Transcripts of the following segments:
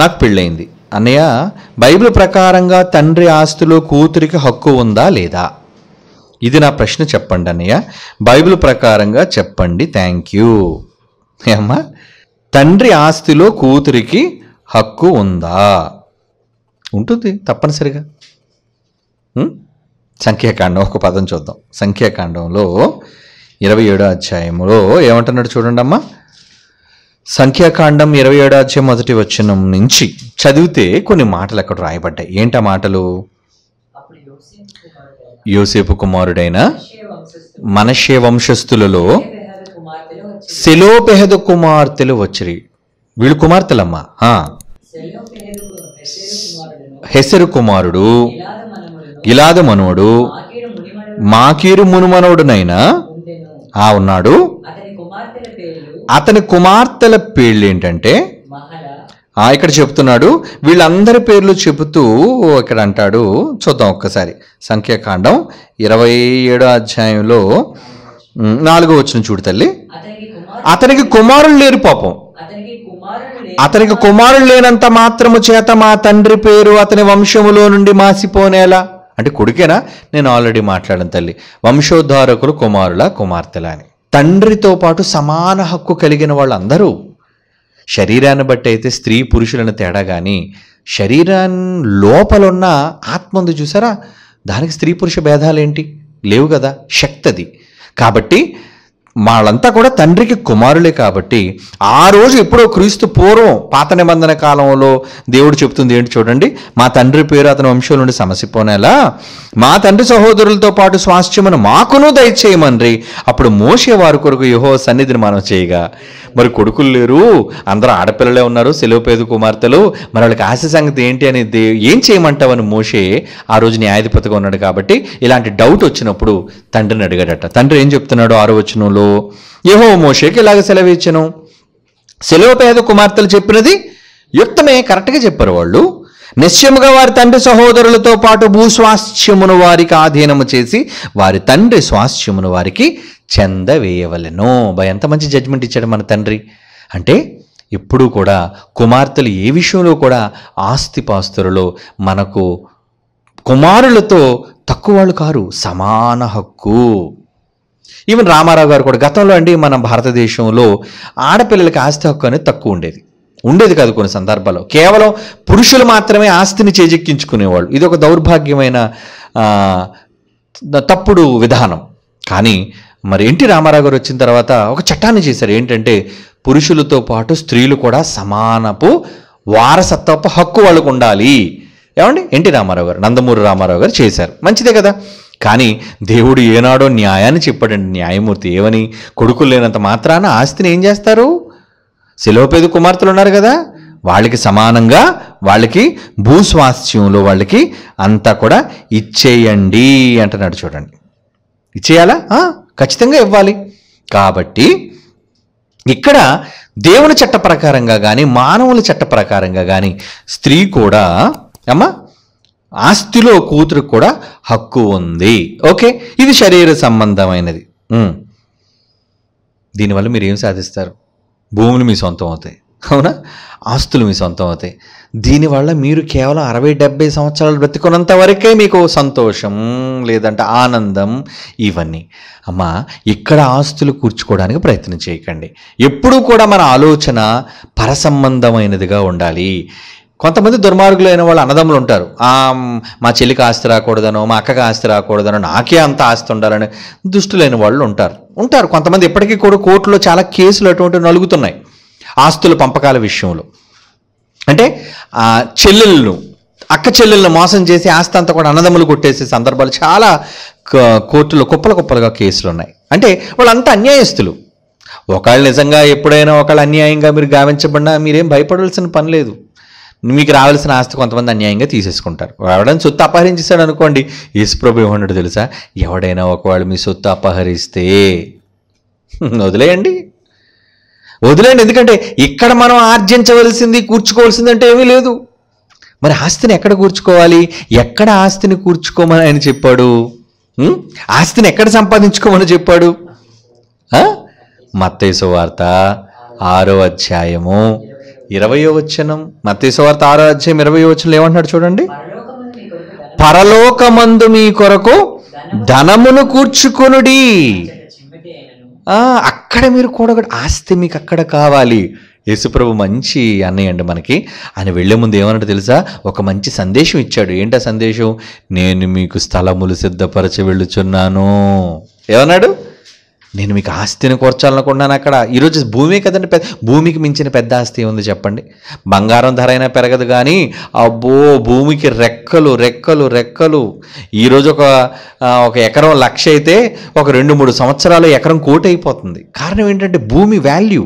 నాకు పెళ్ళైంది అన్నయ్య బైబిల్ ప్రకారంగా తండ్రి ఆస్తిలో కూతురికి హక్కు ఉందా లేదా ఇది నా ప్రశ్న చెప్పండి అన్నయ్య బైబిల్ ప్రకారంగా చెప్పండి థ్యాంక్ యూ ఏమ్మా తండ్రి ఆస్తిలో కూతురికి హక్కు ఉందా ఉంటుంది తప్పనిసరిగా సంఖ్యాకాండం ఒక పదం చూద్దాం సంఖ్యాకాండంలో ఇరవై ఏడో అధ్యాయంలో ఏమంటున్నాడు చూడండి అమ్మా సంఖ్యాకాండం ఇరవై ఏడాది మొదటి వచనం నుంచి చదివితే కొన్ని మాటలు అక్కడ రాయబడ్డాయి ఏంట మాటలు యోసేపు కుమారుడైన మనషే వంశస్థులలో సెలోపెహదు కుమార్తెలు వచ్చిరి వీళ్ళు కుమార్తెలమ్మా హెసరు కుమారుడు ఇలాద మనోడు మాకీరు మునుమనోడునైనా ఆ ఉన్నాడు అతని కుమార్తెల పేర్లు ఏంటంటే ఇక్కడ చెప్తున్నాడు వీళ్ళందరి పేర్లు చెబుతూ ఇక్కడ అంటాడు చూద్దాం ఒక్కసారి సంఖ్యాకాండం ఇరవై ఏడో అధ్యాయంలో నాలుగో వచ్చిన చూడు తల్లి అతనికి కుమారులు లేరు పాపం అతనికి కుమారులు లేనంత మాత్రము చేత మా తండ్రి పేరు అతని వంశములో నుండి మాసిపోనేలా అంటే కొడుకేనా నేను ఆల్రెడీ మాట్లాడాను తల్లి వంశోద్ధారకులు కుమారుల కుమార్తెలా అని తండ్రితో పాటు సమాన హక్కు కలిగిన వాళ్ళందరూ శరీరాన్ని బట్టి అయితే స్త్రీ పురుషులను తేడా కానీ శరీరం లోపలున్న ఆత్మ ఉంది చూసారా దానికి స్త్రీ పురుష భేదాలు ఏంటి లేవు కదా శక్తి అది కాబట్టి వాళ్ళంతా కూడా తండ్రికి కుమారులే కాబట్టి ఆ రోజు ఎప్పుడో క్రీస్తు పూర్వం పాత నిబంధన కాలంలో దేవుడు చెప్తుంది ఏంటి చూడండి మా తండ్రి పేరు అతని వంశం నుండి సమసిపోనేలా మా తండ్రి సహోదరులతో పాటు స్వాస్థ్యమును మాకును దయచేయమన్రి అప్పుడు మోసే వారి కొరకు యుహో సన్నిధిని మనం చేయగా మరి కొడుకులు లేరు అందరూ ఆడపిల్లలే ఉన్నారు సెలవు పేదు కుమార్తెలు మరి వాళ్ళకి ఆశ సంగతి ఏంటి అని ఏం చేయమంటావని మోసే ఆ రోజు న్యాయాధిపతిగా ఉన్నాడు కాబట్టి ఇలాంటి డౌట్ వచ్చినప్పుడు తండ్రిని అడిగాడట తండ్రి ఏం చెప్తున్నాడు ఆరు వచనంలో విషయంలో యహో మోషేకి ఇలాగ సెలవిచ్చను శిలోపేద కుమార్తెలు చెప్పినది యుక్తమే కరెక్ట్గా చెప్పారు వాళ్ళు నిశ్చయముగా వారి తండ్రి సహోదరులతో పాటు భూస్వాస్థ్యమును వారికి ఆధీనము చేసి వారి తండ్రి స్వాస్థ్యమును వారికి చెందవేయవలెను బా ఎంత మంచి జడ్జ్మెంట్ ఇచ్చాడు మన తండ్రి అంటే ఎప్పుడూ కూడా కుమార్తెలు ఏ విషయంలో కూడా ఆస్తిపాస్తులలో మనకు కుమారులతో తక్కువ వాళ్ళు కారు సమాన హక్కు ఈవెన్ రామారావు గారు కూడా గతంలో అండి మన భారతదేశంలో ఆడపిల్లలకి ఆస్తి హక్కు అనేది తక్కువ ఉండేది ఉండేది కాదు కొన్ని సందర్భాల్లో కేవలం పురుషులు మాత్రమే ఆస్తిని చేజెక్కించుకునేవాళ్ళు ఇది ఒక దౌర్భాగ్యమైన తప్పుడు విధానం కానీ మరి ఎన్టీ రామారావు గారు వచ్చిన తర్వాత ఒక చట్టాన్ని చేశారు ఏంటంటే పురుషులతో పాటు స్త్రీలు కూడా సమానపు వారసత్వపు హక్కు వాళ్ళకు ఉండాలి ఏమండి ఎన్టీ రామారావు గారు నందమూరి రామారావు గారు చేశారు మంచిదే కదా కానీ దేవుడు ఏనాడో న్యాయాన్ని చెప్పాడండి న్యాయమూర్తి ఏమని కొడుకులు లేనంత మాత్రాన ఆస్తిని ఏం చేస్తారు శిలోపేది కుమార్తెలు ఉన్నారు కదా వాళ్ళకి సమానంగా వాళ్ళకి భూస్వాస్థ్యంలో వాళ్ళకి అంతా కూడా ఇచ్చేయండి అంటున్నాడు చూడండి ఇచ్చేయాలా ఖచ్చితంగా ఇవ్వాలి కాబట్టి ఇక్కడ దేవుని చట్ట ప్రకారంగా కానీ మానవుల చట్ట ప్రకారంగా కానీ స్త్రీ కూడా అమ్మా ఆస్తిలో కూతురు కూడా హక్కు ఉంది ఓకే ఇది శరీర సంబంధమైనది దీనివల్ల మీరు ఏం సాధిస్తారు భూములు మీ సొంతం అవుతాయి అవునా ఆస్తులు మీ సొంతం అవుతాయి దీనివల్ల మీరు కేవలం అరవై డెబ్బై సంవత్సరాలు బ్రతుకున్నంత వరకే మీకు సంతోషం లేదంటే ఆనందం ఇవన్నీ అమ్మా ఇక్కడ ఆస్తులు కూర్చుకోవడానికి ప్రయత్నం చేయకండి ఎప్పుడూ కూడా మన ఆలోచన పరసంబంధమైనదిగా ఉండాలి కొంతమంది దుర్మార్గులు అయిన వాళ్ళు అన్నదమ్ములు ఉంటారు మా చెల్లికి ఆస్తి రాకూడదను మా అక్కకి ఆస్తి రాకూడదనో నాకే అంత ఆస్తి ఉండాలని దుష్టులైన వాళ్ళు ఉంటారు ఉంటారు కొంతమంది ఇప్పటికీ కూడా కోర్టులో చాలా కేసులు అటువంటివి నలుగుతున్నాయి ఆస్తుల పంపకాల విషయంలో అంటే చెల్లెలను అక్క చెల్లెళ్ళను మోసం చేసి ఆస్తి అంతా కూడా అన్నదమ్ములు కొట్టేసే సందర్భాలు చాలా కోర్టులో కుప్పల కుప్పలుగా కేసులు ఉన్నాయి అంటే వాళ్ళంతా అన్యాయస్తులు ఒకళ్ళు నిజంగా ఎప్పుడైనా ఒకళ్ళు అన్యాయంగా మీరు గావించబడినా మీరేం భయపడాల్సిన పని లేదు మీకు రావాల్సిన ఆస్తి కొంతమంది అన్యాయంగా తీసేసుకుంటారు ఎవడైనా సొత్తు అపహరించేశాడు అనుకోండి యేసుప్రభు ఏమన్నాడు తెలుసా ఎవడైనా ఒకవాడు మీ సొత్తు అపహరిస్తే వదిలేయండి వదిలేయండి ఎందుకంటే ఇక్కడ మనం ఆర్జించవలసింది కూర్చుకోవాల్సిందంటే ఏమీ లేదు మరి ఆస్తిని ఎక్కడ కూర్చుకోవాలి ఎక్కడ ఆస్తిని కూర్చుకోమని ఆయన చెప్పాడు ఆస్తిని ఎక్కడ సంపాదించుకోమని చెప్పాడు మత్తేసు వార్త ఆరో అధ్యాయము ఇరవయో వచనం మతేశ్వార్త ఆరో అధ్యాయం ఇరవయో వచనం ఏమంటున్నాడు చూడండి పరలోకమందు మీ కొరకు ధనమును కూర్చుకొనుడి అక్కడ మీరు కూడా ఆస్తి మీకు అక్కడ కావాలి యేసుప్రభు మంచి అన్నయ్య అండి మనకి ఆయన వెళ్లే ముందు ఏమన్నట్టు తెలుసా ఒక మంచి సందేశం ఇచ్చాడు ఏంటా సందేశం నేను మీకు స్థలములు సిద్ధపరచి వెళ్ళుచున్నాను ఏమన్నాడు నేను మీకు ఆస్తిని కూర్చాలనుకున్నాను అక్కడ ఈరోజు భూమి కదండి పెద్ద భూమికి మించిన పెద్ద ఆస్తి ఉంది చెప్పండి బంగారం ధర అయినా పెరగదు కానీ అబ్బో భూమికి రెక్కలు రెక్కలు రెక్కలు ఈరోజు ఒక ఒక ఎకరం లక్ష అయితే ఒక రెండు మూడు సంవత్సరాలు ఎకరం కోటి అయిపోతుంది కారణం ఏంటంటే భూమి వాల్యూ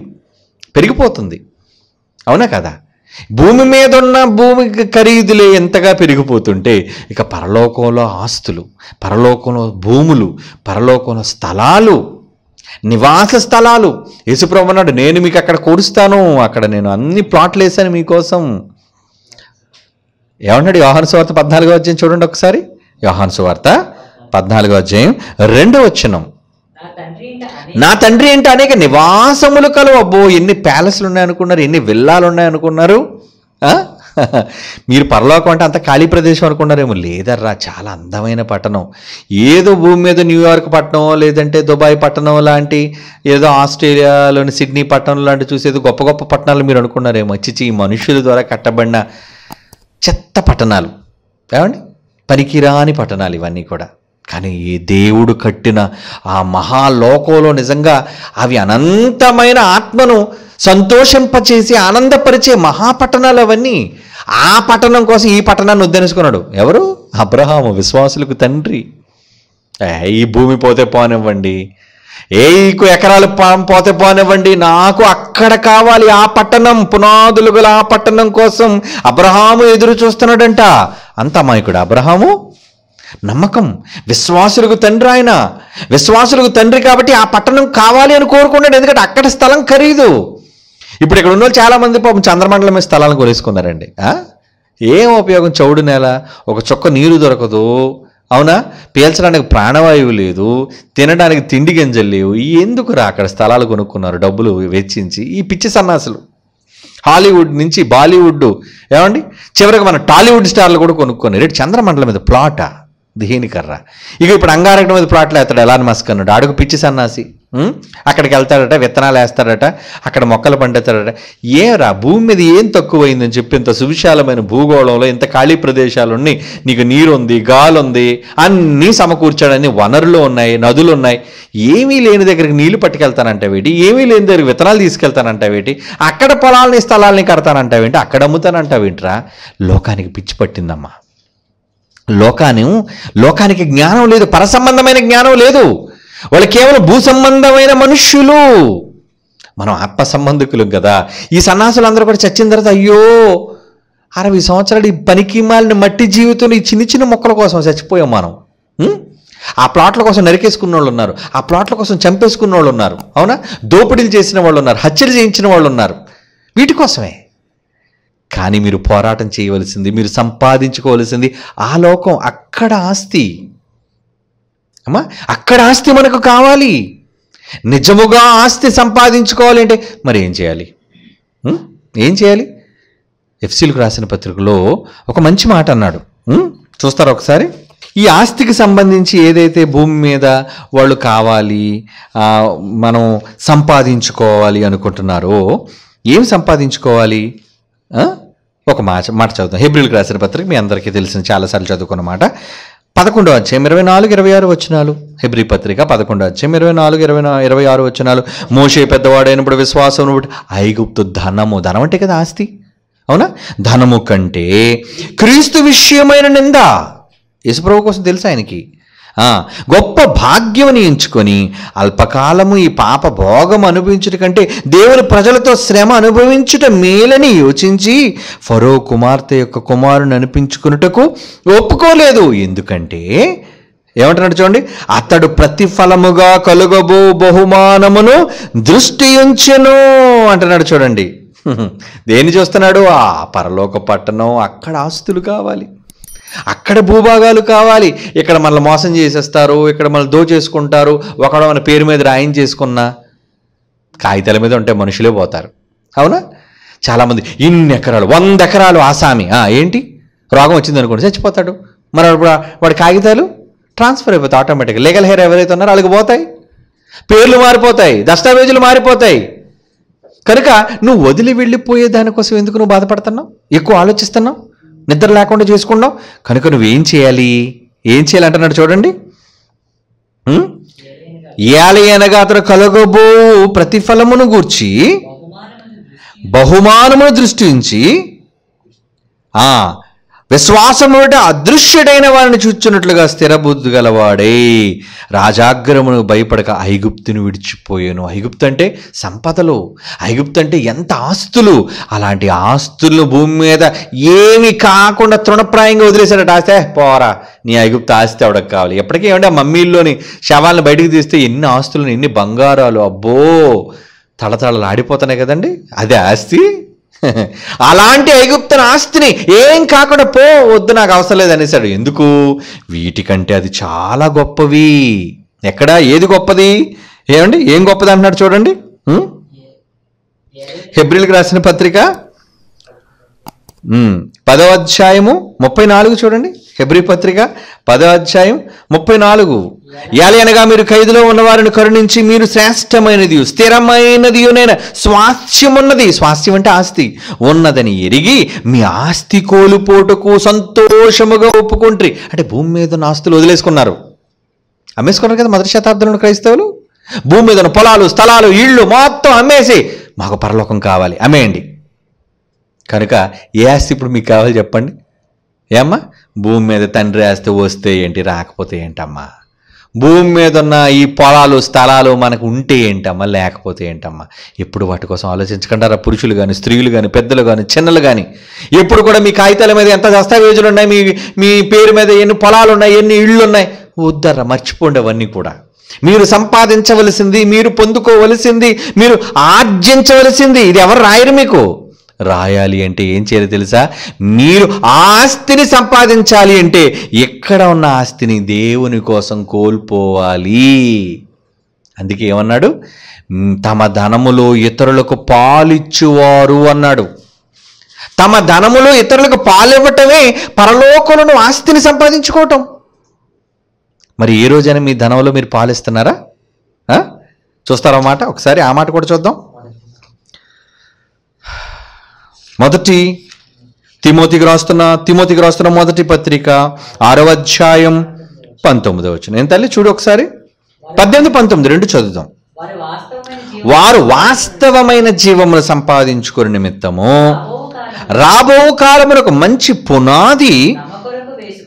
పెరిగిపోతుంది అవునా కదా భూమి మీద ఉన్న భూమి ఖరీదులే ఎంతగా పెరిగిపోతుంటే ఇక పరలోకంలో ఆస్తులు పరలోకంలో భూములు పరలోకంలో స్థలాలు నివాస స్థలాలు యేసుప్రభు అన్నాడు నేను మీకు అక్కడ కూరుస్తాను అక్కడ నేను అన్ని ప్లాట్లు వేశాను మీకోసం ఏమన్నాడు యోహాను సువార్త పద్నాలుగో అధ్యాయం చూడండి ఒకసారి యోహాను సువార్త పద్నాలుగో అధ్యాయం రెండో వచ్చినం నా తండ్రి ఏంటి అనేక నివాసములు కలవబ్బో ఎన్ని ప్యాలెస్లు ఉన్నాయనుకున్నారు ఎన్ని విల్లాలు ఉన్నాయనుకున్నారు మీరు పరలోకం అంటే అంత ఖాళీ ప్రదేశం అనుకున్నారేమో లేదర్రా చాలా అందమైన పట్టణం ఏదో భూమి మీద న్యూయార్క్ పట్టణం లేదంటే దుబాయ్ పట్టణం లాంటి ఏదో ఆస్ట్రేలియాలోని సిడ్నీ పట్టణం లాంటి చూసేది గొప్ప గొప్ప పట్టణాలు మీరు అనుకున్నారేమో చిచి మనుషుల ద్వారా కట్టబడిన చెత్త పట్టణాలు ఏమండి పనికిరాని పట్టణాలు ఇవన్నీ కూడా కానీ ఈ దేవుడు కట్టిన ఆ మహాలోకంలో నిజంగా అవి అనంతమైన ఆత్మను సంతోషింపచేసి ఆనందపరిచే మహాపట్టణాలు అవన్నీ ఆ పట్టణం కోసం ఈ పట్టణాన్ని ఉద్దరించుకున్నాడు ఎవరు అబ్రహాము విశ్వాసులకు తండ్రి ఈ భూమి పోతే పోనివ్వండి ఏ ఎకరాలు పోతే పోనివ్వండి నాకు అక్కడ కావాలి ఆ పట్టణం పునాదులు గల ఆ పట్టణం కోసం అబ్రహాము ఎదురు చూస్తున్నాడంట అంత అమాయకుడు అబ్రహాము నమ్మకం విశ్వాసులకు తండ్రి ఆయన విశ్వాసులకు తండ్రి కాబట్టి ఆ పట్టణం కావాలి అని కోరుకున్నాడు ఎందుకంటే అక్కడ స్థలం ఖరీదు ఇప్పుడు ఇక్కడ ఉన్న వాళ్ళు చాలామంది పాపం చంద్రమండలం స్థలాలను కొలేసుకున్నారండి ఏం ఉపయోగం చౌడు నేల ఒక చొక్క నీరు దొరకదు అవునా పీల్చడానికి ప్రాణవాయువు లేదు తినడానికి తిండి గింజలు లేవు ఎందుకురా అక్కడ స్థలాలు కొనుక్కున్నారు డబ్బులు వెచ్చించి ఈ పిచ్చి సన్నాసులు హాలీవుడ్ నుంచి బాలీవుడ్ ఏమండి చివరికి మన టాలీవుడ్ స్టార్లు కూడా కొనుక్కొని రేటు చంద్రమండలం మీద ప్లాటా దేనికర్రా ఇక ఇప్పుడు అంగారకం మీద ప్లాట్లు ఎత్తాడు ఎలా మస్క్ అన్నాడు అడుగు పిచ్చి సన్నాసి అక్కడికి వెళ్తాడట విత్తనాలు వేస్తాడట అక్కడ మొక్కలు పండుతాడట ఏరా భూమి మీద ఏం తక్కువైందని చెప్పి ఇంత సువిశాలమైన భూగోళంలో ఇంత ఖాళీ ప్రదేశాలు ఉన్నాయి నీకు నీరుంది గాలి ఉంది అన్నీ సమకూర్చాడని వనరులు ఉన్నాయి నదులు ఉన్నాయి ఏమీ లేని దగ్గరికి నీళ్లు వేటి ఏమీ లేని దగ్గర విత్తనాలు తీసుకెళ్తానంట వేటి అక్కడ పొలాలని స్థలాలని కడతానంట వేంటి అక్కడ అమ్ముతానంట వేంటిరా లోకానికి పిచ్చి పట్టిందమ్మా లోకాను లోకానికి జ్ఞానం లేదు పరసంబంధమైన జ్ఞానం లేదు వాళ్ళు కేవలం భూ సంబంధమైన మనుష్యులు మనం ఆత్మ సంబంధికులు కదా ఈ సన్నాసులు అందరూ కూడా చచ్చిన తర్వాత అయ్యో అరవై సంవత్సరాలు ఈ పనికి మాలిన మట్టి జీవితంలో ఈ చిన్న చిన్న మొక్కల కోసం చచ్చిపోయాం మనం ఆ ప్లాట్ల కోసం నరికేసుకున్న వాళ్ళు ఉన్నారు ఆ ప్లాట్ల కోసం చంపేసుకున్న వాళ్ళు ఉన్నారు అవునా దోపిడీలు చేసిన వాళ్ళు ఉన్నారు హత్యలు చేయించిన వాళ్ళు ఉన్నారు వీటి కోసమే కానీ మీరు పోరాటం చేయవలసింది మీరు సంపాదించుకోవలసింది ఆ లోకం అక్కడ ఆస్తి అమ్మా అక్కడ ఆస్తి మనకు కావాలి నిజముగా ఆస్తి సంపాదించుకోవాలి అంటే మరి ఏం చేయాలి ఏం చేయాలి ఎఫ్సీలకు రాసిన పత్రికలో ఒక మంచి మాట అన్నాడు చూస్తారు ఒకసారి ఈ ఆస్తికి సంబంధించి ఏదైతే భూమి మీద వాళ్ళు కావాలి మనం సంపాదించుకోవాలి అనుకుంటున్నారో ఏం సంపాదించుకోవాలి ఒక మాట మాట చదువుతాం హెబ్రిల్కి రాసిన పత్రిక మీ అందరికీ తెలిసిన చాలాసార్లు చదువుకున్నమాట పదకొండో అధ్యాయం ఇరవై నాలుగు ఇరవై ఆరు వచనాలు హెబ్రి పత్రిక పదకొండో అధ్యాయం ఇరవై నాలుగు ఇరవై ఇరవై ఆరు వచనాలు మోసే పెద్దవాడైనప్పుడు విశ్వాసం ఐగుప్తు ధనము ధనం అంటే కదా ఆస్తి అవునా ధనము కంటే క్రీస్తు విషయమైన నింద యశుప్రభు కోసం తెలుసు ఆయనకి గొప్ప భాగ్యముని ఎంచుకొని అల్పకాలము ఈ పాప భోగం అనుభవించుట కంటే దేవుని ప్రజలతో శ్రమ అనుభవించుట మేలని యోచించి ఫరో కుమార్తె యొక్క కుమారుని అనిపించుకున్నటకు ఒప్పుకోలేదు ఎందుకంటే ఏమంటున్నాడు చూడండి అతడు ప్రతిఫలముగా కలుగబో బహుమానమును దృష్టి ఉంచెను అంటున్నాడు చూడండి దేన్ని చూస్తున్నాడు ఆ పరలోక పట్టణం అక్కడ ఆస్తులు కావాలి అక్కడ భూభాగాలు కావాలి ఇక్కడ మనల్ని మోసం చేసేస్తారు ఇక్కడ మనల్ని దోచేసుకుంటారు ఒకడ మన పేరు మీద రాయం చేసుకున్న కాగితాల మీద ఉంటే మనుషులే పోతారు అవునా చాలామంది ఇన్ని ఎకరాలు వంద ఎకరాలు ఆసామి ఏంటి రోగం వచ్చింది అనుకోండి చచ్చిపోతాడు మరి వాడి కాగితాలు ట్రాన్స్ఫర్ అయిపోతాయి ఆటోమేటిక్గా లీగల్ హెయిర్ ఎవరైతే ఉన్నారో వాళ్ళకి పోతాయి పేర్లు మారిపోతాయి దస్తావేజులు మారిపోతాయి కనుక నువ్వు వదిలి వెళ్ళిపోయే దానికోసం ఎందుకు నువ్వు బాధపడుతున్నావు ఎక్కువ ఆలోచిస్తున్నావు నిద్ర లేకుండా చేసుకున్నావు కనుక నువ్వేం చేయాలి ఏం చేయాలంటున్నాడు చూడండి అనగా అతను కలగబో ప్రతిఫలమును గూర్చి బహుమానమును దృష్టించి విశ్వాసముట అదృశ్యుడైన వారిని చూచున్నట్లుగా స్థిరబుద్ధి గలవాడే రాజాగ్రమును భయపడక ఐగుప్తును విడిచిపోయాను ఐగుప్తు అంటే సంపదలు ఐగుప్తు అంటే ఎంత ఆస్తులు అలాంటి ఆస్తులు భూమి మీద ఏమి కాకుండా తృణప్రాయంగా వదిలేశాడు ఆస్తే పోరా నీ ఐగుప్తు ఆస్తి అవడకు కావాలి ఎప్పటికీ ఏమంటే ఆ మమ్మీల్లోని శవాలను బయటకు తీస్తే ఎన్ని ఆస్తులను ఎన్ని బంగారాలు అబ్బో ఆడిపోతున్నాయి కదండి అది ఆస్తి అలాంటి ఐగుప్తన ఆస్తిని ఏం కాకుండా పో వద్దు నాకు అవసరం లేదనేసాడు ఎందుకు వీటికంటే అది చాలా గొప్పవి ఎక్కడ ఏది గొప్పది ఏమండి ఏం గొప్పది అంటున్నాడు చూడండి హెబ్రిల్కి రాసిన పత్రిక పదో అధ్యాయము ముప్పై నాలుగు చూడండి ఫిబ్రి పత్రిక పదో అధ్యాయం ముప్పై నాలుగు అనగా మీరు ఖైదులో ఉన్నవారిని కరుణించి మీరు శ్రేష్టమైనది స్థిరమైనది స్వాస్థ్యమున్నది స్వాస్థ్యం ఉన్నది స్వాస్థ్యం అంటే ఆస్తి ఉన్నదని ఎరిగి మీ ఆస్తి కోల్పోటుకు సంతోషముగా ఒప్పుకుంటారు అంటే భూమి మీద ఉన్న ఆస్తులు వదిలేసుకున్నారు అమ్మేసుకున్నారు కదా మొదటి శతాబ్దంలో క్రైస్తవులు భూమి మీద ఉన్న పొలాలు స్థలాలు ఇళ్ళు మొత్తం అమ్మేసి మాకు పరలోకం కావాలి అమ్మేయండి కనుక ఏ ఆస్తి ఇప్పుడు మీకు కావాలి చెప్పండి ఏమ్మా భూమి మీద తండ్రి ఆస్తి వస్తే ఏంటి రాకపోతే ఏంటమ్మా భూమి మీద ఉన్న ఈ పొలాలు స్థలాలు మనకు ఉంటే ఏంటమ్మా లేకపోతే ఏంటమ్మా ఎప్పుడు వాటి కోసం ఆలోచించకుండా పురుషులు కానీ స్త్రీలు కానీ పెద్దలు కానీ చిన్నలు కానీ ఎప్పుడు కూడా మీ కాగితాల మీద ఎంత దస్తావేజులు ఉన్నాయి మీ మీ పేరు మీద ఎన్ని పొలాలు ఉన్నాయి ఎన్ని ఇళ్ళు ఉన్నాయి వద్దర్రా మర్చిపోండి అవన్నీ కూడా మీరు సంపాదించవలసింది మీరు పొందుకోవలసింది మీరు ఆర్జించవలసింది ఇది ఎవరు రాయరు మీకు రాయాలి అంటే ఏం చేయాలి తెలుసా మీరు ఆస్తిని సంపాదించాలి అంటే ఎక్కడ ఉన్న ఆస్తిని దేవుని కోసం కోల్పోవాలి అందుకే ఏమన్నాడు తమ ధనములో ఇతరులకు పాలిచ్చువారు అన్నాడు తమ ధనములో ఇతరులకు పాలివ్వటమే పరలోకులను ఆస్తిని సంపాదించుకోవటం మరి ఏ రోజైనా మీ ధనంలో మీరు పాలిస్తున్నారా చూస్తారన్నమాట ఒకసారి ఆ మాట కూడా చూద్దాం మొదటి తిమోతికి రాస్తున్న తిమోతికి రాస్తున్న మొదటి పత్రిక ఆరవ అధ్యాయం పంతొమ్మిదో వచ్చిన ఏం తల్లి చూడు ఒకసారి పద్దెనిమిది పంతొమ్మిది రెండు చదువుదాం వారు వాస్తవమైన జీవమును సంపాదించుకుని నిమిత్తము రాబో కాలమునకు మంచి పునాది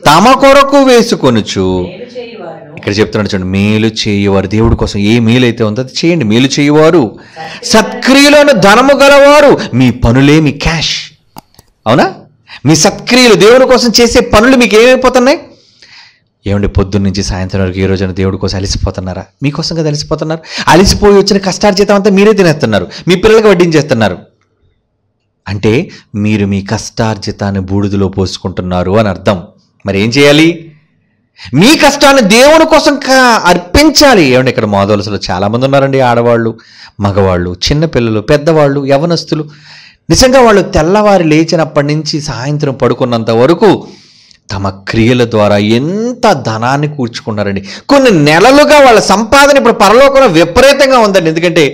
తమ కొరకు వేసుకొనుచు ఇక్కడ చెప్తున్నాడు చూడండి మేలు చేయవారు దేవుడి కోసం ఏ మేలు అయితే ఉందో అది చేయండి మేలు చేయవారు సత్క్రియలను ధనము గలవారు మీ పనులే మీ క్యాష్ అవునా మీ సత్క్రియలు దేవుడి కోసం చేసే పనులు మీకు ఏమైపోతున్నాయి ఏమండి పొద్దున్న నుంచి సాయంత్రం వరకు ఈ రోజున దేవుడి కోసం అలిసిపోతున్నారా మీకోసం కదా అలిసిపోతున్నారు అలిసిపోయి వచ్చిన కష్టార్జితం అంతా మీరే తినేస్తున్నారు మీ పిల్లలకి వడ్డించేస్తున్నారు అంటే మీరు మీ కష్టార్జితాన్ని బూడిదలో పోసుకుంటున్నారు అని అర్థం మరి ఏం చేయాలి మీ కష్టాన్ని దేవుని కోసం అర్పించాలి ఏమంటే ఇక్కడ మోదోలసలో చాలామంది ఉన్నారండి ఆడవాళ్ళు మగవాళ్ళు చిన్నపిల్లలు పెద్దవాళ్ళు యవనస్తులు నిజంగా వాళ్ళు తెల్లవారి లేచినప్పటి నుంచి సాయంత్రం పడుకున్నంత వరకు తమ క్రియల ద్వారా ఎంత ధనాన్ని కూర్చుకున్నారండి కొన్ని నెలలుగా వాళ్ళ సంపాదన ఇప్పుడు పరలోకంలో విపరీతంగా ఉందండి ఎందుకంటే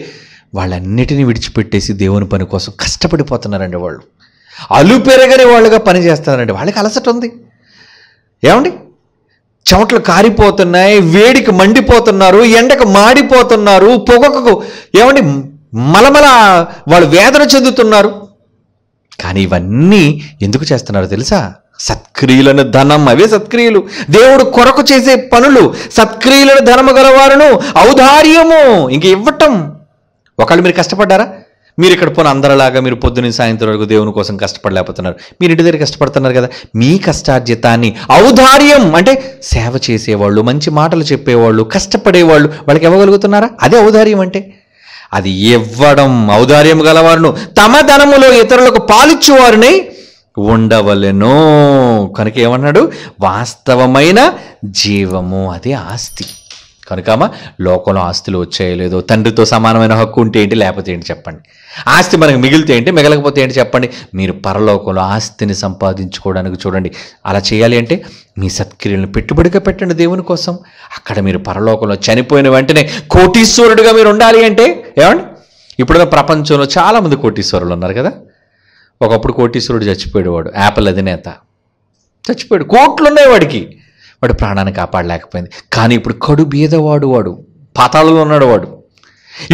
వాళ్ళన్నిటిని విడిచిపెట్టేసి దేవుని పని కోసం కష్టపడిపోతున్నారండి వాళ్ళు అలు పెరగని వాళ్ళుగా పనిచేస్తున్నారండి వాళ్ళకి అలసట ఉంది ఏమండి చెమట్లు కారిపోతున్నాయి వేడికి మండిపోతున్నారు ఎండకు మాడిపోతున్నారు పొగకు ఏమండి మలమల వాళ్ళు వేదన చెందుతున్నారు కానీ ఇవన్నీ ఎందుకు చేస్తున్నారు తెలుసా సత్క్రియులను ధనం అవే సత్క్రియలు దేవుడు కొరకు చేసే పనులు సత్క్రియులను ధనము గలవారును ఔదార్యము ఇంక ఇవ్వటం ఒకళ్ళు మీరు కష్టపడ్డారా మీరు ఇక్కడ పోనీ అందరిలాగా మీరు పొద్దున్న సాయంత్రం వరకు దేవుని కోసం కష్టపడలేకపోతున్నారు మీరు ఇంటి దగ్గర కష్టపడుతున్నారు కదా మీ కష్టార్జితాన్ని ఔదార్యం అంటే సేవ చేసేవాళ్ళు మంచి మాటలు చెప్పేవాళ్ళు కష్టపడేవాళ్ళు వాళ్ళకి ఇవ్వగలుగుతున్నారా అదే ఔదార్యం అంటే అది ఇవ్వడం ఔదార్యం గలవారును తమ ధనములో ఇతరులకు పాలిచ్చేవారిని ఉండవలెనో కనుక ఏమన్నాడు వాస్తవమైన జీవము అది ఆస్తి కనుక లోకంలో ఆస్తులు వచ్చేయలేదో తండ్రితో సమానమైన హక్కు ఉంటే ఏంటి లేకపోతే ఏంటి చెప్పండి ఆస్తి మనకు మిగిలితే ఏంటి మిగలకపోతే ఏంటి చెప్పండి మీరు పరలోకంలో ఆస్తిని సంపాదించుకోవడానికి చూడండి అలా చేయాలి అంటే మీ సత్క్రియలను పెట్టుబడిగా పెట్టండి దేవుని కోసం అక్కడ మీరు పరలోకంలో చనిపోయిన వెంటనే కోటీశ్వరుడుగా మీరు ఉండాలి అంటే ఏమండి ఇప్పుడున్న ప్రపంచంలో చాలామంది కోటీశ్వరులు ఉన్నారు కదా ఒకప్పుడు కోటీశ్వరుడు చచ్చిపోయేవాడు యాపిల్ అధినేత చచ్చిపోయాడు కోట్లు ఉన్నాయి వాడికి వాడు ప్రాణాన్ని కాపాడలేకపోయింది కానీ ఇప్పుడు కడు బీదవాడు వాడు పాతాళంలో ఉన్నాడు వాడు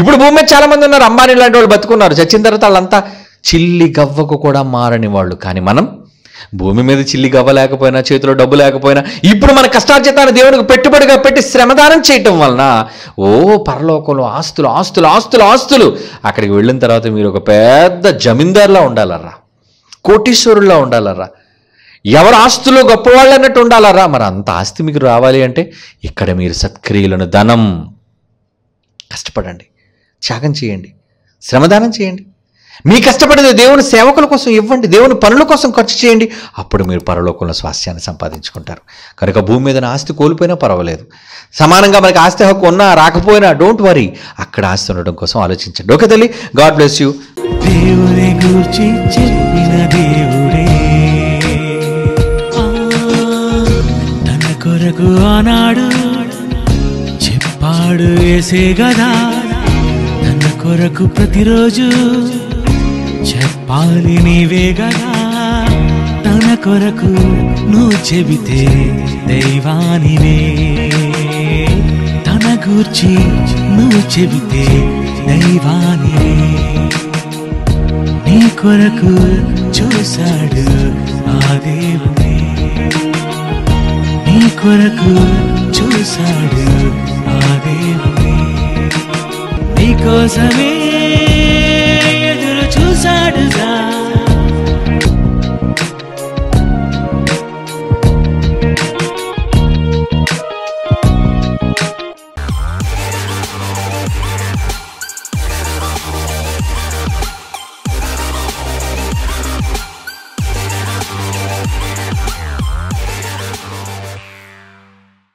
ఇప్పుడు భూమి మీద చాలామంది ఉన్నారు అంబానీ లాంటి వాళ్ళు బతుకున్నారు చచ్చిన తర్వాత వాళ్ళంతా చిల్లి గవ్వకు కూడా మారని వాళ్ళు కానీ మనం భూమి మీద చిల్లి గవ్వ లేకపోయినా చేతిలో డబ్బు లేకపోయినా ఇప్పుడు మన కష్టార్జితాన్ని దేవునికి పెట్టుబడిగా పెట్టి శ్రమదానం చేయటం వలన ఓ పరలోకంలో ఆస్తులు ఆస్తులు ఆస్తులు ఆస్తులు అక్కడికి వెళ్ళిన తర్వాత మీరు ఒక పెద్ద జమీందార్లా ఉండాలరా కోటీశ్వరుల్లా ఉండాలరా ఎవరు ఆస్తులో గొప్పవాళ్ళు అన్నట్టు ఉండాలరా మరి అంత ఆస్తి మీకు రావాలి అంటే ఇక్కడ మీరు సత్క్రియలను ధనం కష్టపడండి త్యాగం చేయండి శ్రమదానం చేయండి మీ కష్టపడేది దేవుని సేవకుల కోసం ఇవ్వండి దేవుని పనుల కోసం ఖర్చు చేయండి అప్పుడు మీరు పరలోకంలో స్వాస్థ్యాన్ని సంపాదించుకుంటారు కనుక భూమి మీద ఆస్తి కోల్పోయినా పర్వాలేదు సమానంగా మనకి ఆస్తి హక్కు ఉన్నా రాకపోయినా డోంట్ వరీ అక్కడ ఆస్తి ఉండడం కోసం ఆలోచించండి ఓకే తల్లి గాడ్ బ్లెస్ యూ చేసే గదా నన్న కొరకు ప్రతిరోజు చెప్పాలి నీవే గదా తన కొరకు నువ్వు చెబితే దైవానివే తన గూర్చి నువ్వు చెబితే దైవానివే నీ కొరకు చూశాడు ఆ దేవుని నీ కొరకు చూశాడు ఆ దేవుడు నీకోసమే ఎదురు చూశాడుగా